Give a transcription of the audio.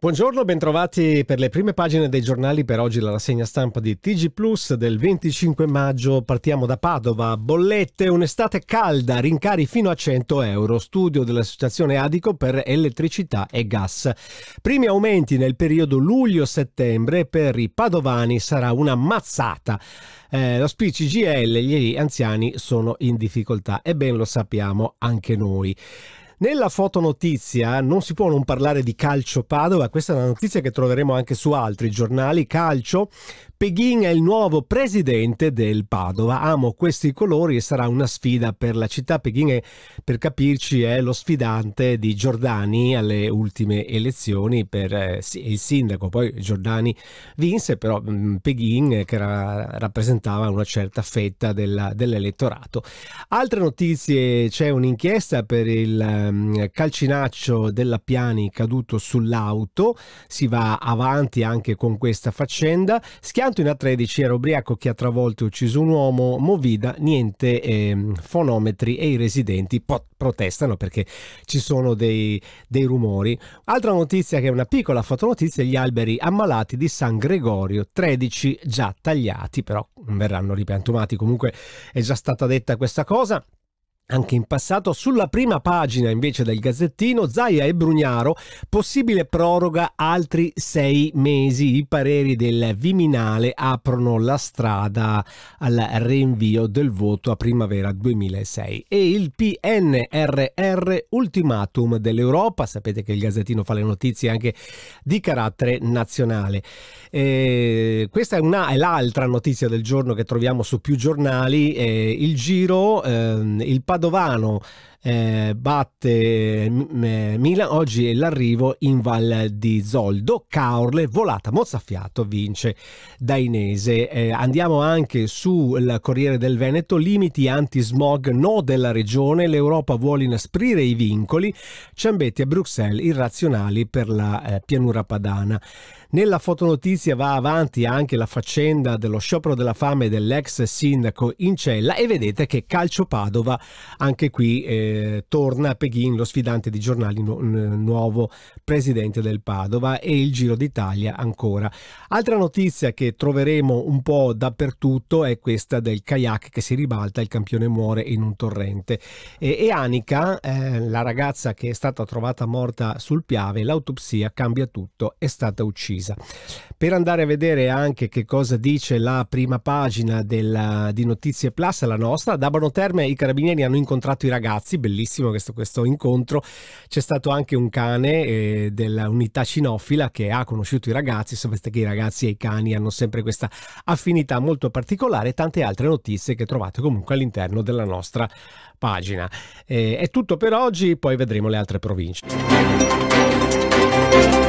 Buongiorno, bentrovati per le prime pagine dei giornali per oggi la rassegna stampa di TG Plus del 25 maggio. Partiamo da Padova. Bollette, un'estate calda, rincari fino a 100 euro. Studio dell'associazione Adico per elettricità e gas. Primi aumenti nel periodo luglio-settembre per i padovani sarà una mazzata. Eh, lo SPI CGL, gli anziani sono in difficoltà e ben lo sappiamo anche noi. Nella fotonotizia non si può non parlare di calcio Padova, questa è una notizia che troveremo anche su altri giornali, calcio Peguin è il nuovo presidente del Padova. Amo questi colori e sarà una sfida per la città. Peguin, per capirci, è lo sfidante di Giordani alle ultime elezioni per eh, il sindaco. Poi Giordani vinse, però mh, mm, Peguin eh, che ra rappresentava una certa fetta dell'elettorato. Altre notizie, c'è un'inchiesta per il um, calcinaccio della Piani caduto sull'auto. Si va avanti anche con questa faccenda. Schia Intanto in A13 era ubriaco che ha travolto e ucciso un uomo, Movida, niente eh, fonometri e i residenti protestano perché ci sono dei, dei, rumori. Altra notizia che è una piccola fotonotizia, gli alberi ammalati di San Gregorio, 13 già tagliati, però verranno ripiantumati, comunque è già stata detta questa cosa anche in passato. Sulla prima pagina invece del Gazzettino, Zaia e Brugnaro, possibile proroga altri sei mesi. I pareri del Viminale aprono la strada al rinvio del voto a primavera 2006. E il PNRR, ultimatum dell'Europa. Sapete che il Gazzettino fa le notizie anche di carattere nazionale. E questa è, una, è l'altra notizia del giorno che troviamo su più giornali. Eh, il giro, ehm, il padrone padovano eh, batte Milan, oggi è l'arrivo in Val di Zoldo, Caorle, volata, mozzafiato, vince Dainese. Eh, andiamo anche sul Corriere del Veneto, limiti anti-smog no della regione, l'Europa vuole inasprire i vincoli, Ciambetti a Bruxelles irrazionali per la eh, pianura padana. Nella fotonotizia va avanti anche la faccenda dello sciopero della fame dell'ex sindaco in cella e vedete che Calcio Padova anche qui eh, torna a Pechino lo sfidante di giornali nu nuovo presidente del Padova e il Giro d'Italia ancora. Altra notizia che troveremo un po' dappertutto è questa del kayak che si ribalta, il campione muore in un torrente. E, e Anica, eh, la ragazza che è stata trovata morta sul Piave, l'autopsia cambia tutto, è stata uccisa. Per andare a vedere anche che cosa dice la prima pagina della, di Notizie Plus, la nostra, ad Abano Terme i carabinieri hanno incontrato i ragazzi bellissimo questo, questo incontro. C'è stato anche un cane eh, dell'unità cinofila che ha conosciuto i ragazzi, sapete che i ragazzi e i cani hanno sempre questa affinità molto particolare, tante altre notizie che trovate comunque all'interno della nostra pagina. Eh, è tutto per oggi, poi vedremo le altre province.